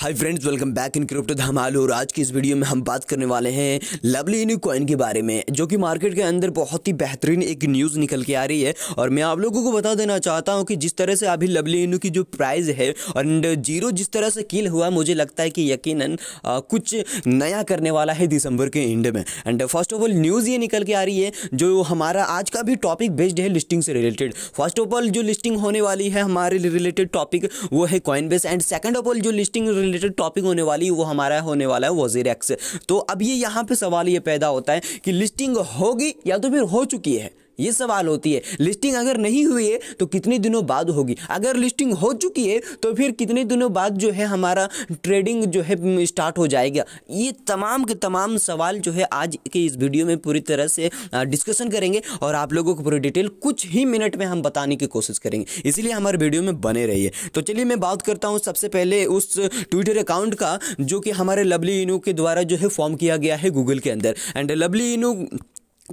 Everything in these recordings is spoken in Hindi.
hi friends welcome back in Crypto Dhamaal और आज की इस वीडियो में हम बात करने वाले हैं लवली इन कॉइन के बारे में जो कि मार्केट के अंदर बहुत ही बेहतरीन एक न्यूज़ निकल के आ रही है और मैं आप लोगों को बता देना चाहता हूं कि जिस तरह से अभी लवली इनू की जो प्राइस है और जीरो जिस तरह से किल हुआ मुझे लगता है कि यकीन कुछ नया करने वाला है दिसंबर के एंड में and first of all news ये निकल के आ रही है जो हमारा आज का भी टॉपिक बेस्ड है लिस्टिंग से रिलेटेड फर्स्ट ऑफ ऑल जो लिस्टिंग होने वाली है हमारे रिलेटेड टॉपिक वो है Coinbase and second of all जो लिस्टिंग रिलेटेड टॉपिक होने वाली वो हमारा होने वाला है वजीर एक्स तो अब ये यहाँ पे सवाल ये पैदा होता है कि लिस्टिंग होगी या तो फिर हो चुकी है ये सवाल होती है लिस्टिंग अगर नहीं हुई है तो कितने दिनों बाद होगी अगर लिस्टिंग हो चुकी है तो फिर कितने दिनों बाद जो है हमारा ट्रेडिंग जो है स्टार्ट हो जाएगा ये तमाम के तमाम सवाल जो है आज के इस वीडियो में पूरी तरह से डिस्कशन करेंगे और आप लोगों को पूरी डिटेल कुछ ही मिनट में हम बताने की कोशिश करेंगे इसलिए हमारे वीडियो में बने रहिए तो चलिए मैं बात करता हूँ सबसे पहले उस ट्विटर अकाउंट का जो कि हमारे लवली इनू के द्वारा जो है फॉर्म किया गया है गूगल के अंदर एंड लवली इनू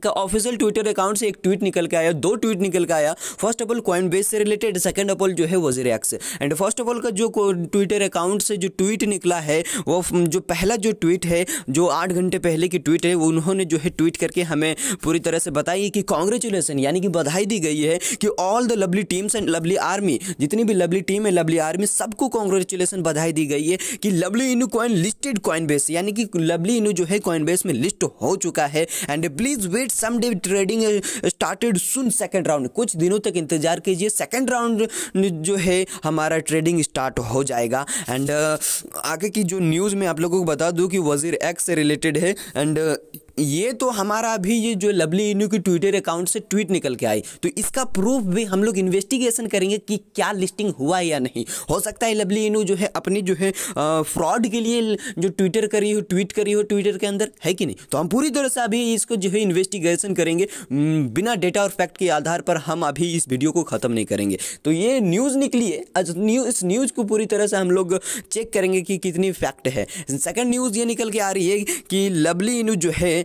का ऑफिशियल ट्विटर अकाउंट से एक ट्वीट निकल के आया दो ट्वीट निकल के आया first of all Coinbase से रिलेटेड सेकंड ऑफ ऑल जो है एक्स से एंड फर्स्ट ऑफ ऑल का जो ट्विटर अकाउंट से जो ट्वीट निकला है वो जो पहला जो ट्वीट है जो आठ घंटे पहले की ट्वीट है उन्होंने जो है ट्वीट करके हमें पूरी तरह से बताई कि कॉन्ग्रेचुलेसन यानी कि बधाई दी गई है कि all the lovely teams and lovely army जितनी भी लवली टीम है लवली आर्मी सबको कॉन्ग्रेचुलेसन बधाई दी गई है कि लवली इनू कॉइन लिस्टेड कॉइन बेस यानी कि लवली इनू जो है कॉइन बेस में लिस्ट हो चुका है and please wait some someday trading started soon second round कुछ दिनों तक इंतजार कीजिए सेकेंड राउंड जो है हमारा ट्रेडिंग स्टार्ट हो जाएगा एंड uh, आगे की जो न्यूज़ में आप लोगों को बता दूँ कि वजीर एक्स से रिलेटेड है एंड ये तो हमारा अभी ये जो लवली इनू की ट्विटर अकाउंट से ट्वीट निकल के आई तो इसका प्रूफ भी हम लोग इन्वेस्टिगेशन करेंगे कि क्या लिस्टिंग हुआ या नहीं हो सकता है लवली इनू जो है अपनी जो है फ्रॉड के लिए जो ट्विटर करी हो ट्वीट करी हो ट्विटर के अंदर है कि नहीं तो हम पूरी तरह से अभी इसको जो है इन्वेस्टिगेशन करेंगे बिना डेटा और फैक्ट के आधार पर हम अभी इस वीडियो को ख़त्म नहीं करेंगे तो ये न्यूज़ निकली है न्यूज इस न्यूज़ को पूरी तरह से हम लोग चेक करेंगे कि कितनी फैक्ट है सेकंड न्यूज़ ये निकल के आ रही है कि लवली इनू जो है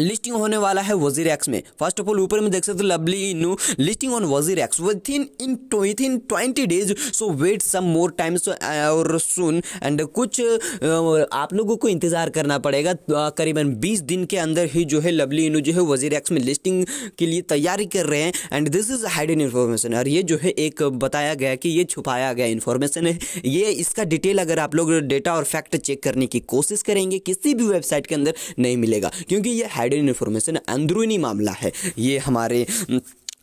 लिस्टिंग होने वाला है वजीर एक्स में फर्स्ट ऑफ ऑल ऊपर में देख सकते हो lovely Inu listing on WazirX within in in twenty days so wait some more times और सुन एंड कुछ uh, आप लोगों को इंतजार करना पड़ेगा तो, uh, करीबन बीस दिन के अंदर ही जो है लवली इनू जो है वजीर एक्स में लिस्टिंग के लिए तैयारी कर रहे हैं and this is in information और ये जो है एक बताया गया कि ये छुपाया गया इन्फॉर्मेशन है ये इसका डिटेल अगर आप लोग डेटा और फैक्ट चेक करने की कोशिश करेंगे किसी भी वेबसाइट के अंदर नहीं मिलेगा क्योंकि ये हाइडन इन्फॉर्मेशन अंदरूनी मामला है ये हमारे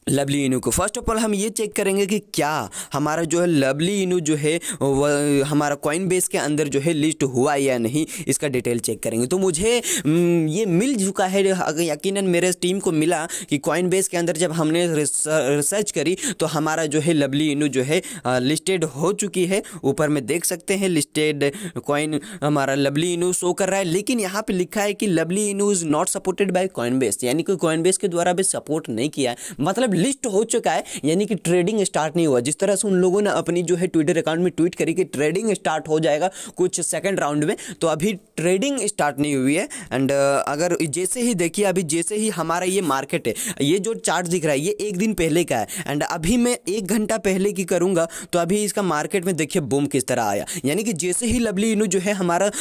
लवली इनू को फर्स्ट ऑफ ऑल हम ये चेक करेंगे कि क्या हमारा जो है लवली इनू जो है वह हमारा कॉइन बेस के अंदर जो है लिस्ट हुआ या नहीं इसका डिटेल चेक करेंगे तो मुझे ये मिल चुका है यकीनन मेरे टीम को मिला कि कॉइन बेस के अंदर जब हमने रिसर्च करी तो हमारा जो है लवली इनू जो है लिस्टेड हो चुकी है ऊपर में देख सकते हैं लिस्टेड कॉइन हमारा लवली इनू शो कर रहा है लेकिन यहाँ पर लिखा है कि lovely Inu is not supported by Coinbase यानी कि कॉइन बेस के द्वारा भी सपोर्ट नहीं किया है मतलब लिस्ट हो चुका है यानी कि ट्रेडिंग स्टार्ट नहीं हुआ जिस तरह से उन लोगों ने अपनी जो है ट्विटर अकाउंट में ट्वीट करी कि ट्रेडिंग स्टार्ट हो जाएगा कुछ सेकंड राउंड में तो अभी ट्रेडिंग स्टार्ट नहीं हुई है एंड अगर जैसे ही देखिए अभी जैसे ही हमारा ये मार्केट है ये जो चार्ट दिख रहा है ये एक दिन पहले का है एंड अभी मैं एक घंटा पहले की करूँगा तो अभी इसका मार्केट में देखिए बूम किस तरह आया यानी कि जैसे ही लवली इनू जो है हमारा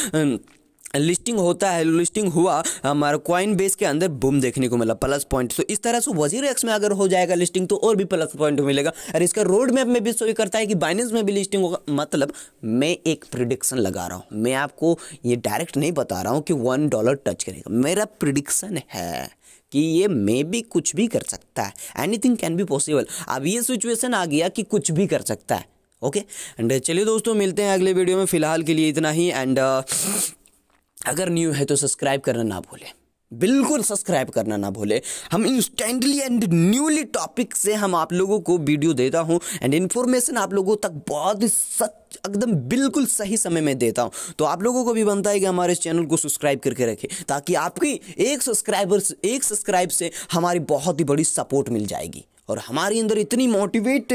लिस्टिंग होता है लिस्टिंग हुआ हमारा क्वाइन बेस के अंदर बूम देखने को मिला प्लस पॉइंट तो इस तरह से वजीर एक्स में अगर हो जाएगा लिस्टिंग तो और भी प्लस पॉइंट मिलेगा और इसका रोड मैप में भी शो करता है कि बाइनेंस में भी लिस्टिंग होगा मतलब मैं एक प्रिडिक्शन लगा रहा हूँ मैं आपको ये डायरेक्ट नहीं बता रहा हूँ कि वन डॉलर टच करेगा मेरा प्रिडिक्शन है कि ये मे भी कुछ भी कर सकता है एनीथिंग कैन बी पॉसिबल अब ये सिचुएशन आ गया कि कुछ भी कर सकता है ओके एंड चलिए दोस्तों मिलते हैं अगले वीडियो में फिलहाल के लिए इतना ही एंड अगर न्यू है तो सब्सक्राइब करना ना भूलें बिल्कुल सब्सक्राइब करना ना भूले हम इंस्टेंटली एंड न्यूली टॉपिक से हम आप लोगों को वीडियो देता हूँ एंड इन्फॉर्मेशन आप लोगों तक बहुत ही सच एकदम बिल्कुल सही समय में देता हूँ तो आप लोगों को भी बनता है कि हमारे इस चैनल को सब्सक्राइब करके रखें ताकि आपकी एक सब्सक्राइबर एक सब्सक्राइब से हमारी बहुत ही बड़ी सपोर्ट मिल जाएगी और हमारे अंदर इतनी मोटिवेट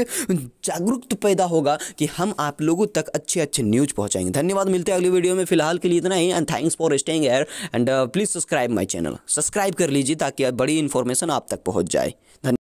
जागरूकता पैदा होगा कि हम आप लोगों तक अच्छे अच्छे न्यूज़ पहुँचाएंगे धन्यवाद मिलते हैं अगली वीडियो में फिलहाल के लिए इतना ही and thanks for staying here and please subscribe my channel subscribe कर लीजिए ताकि बड़ी इन्फॉर्मेशन आप तक पहुँच जाए धन्यवाद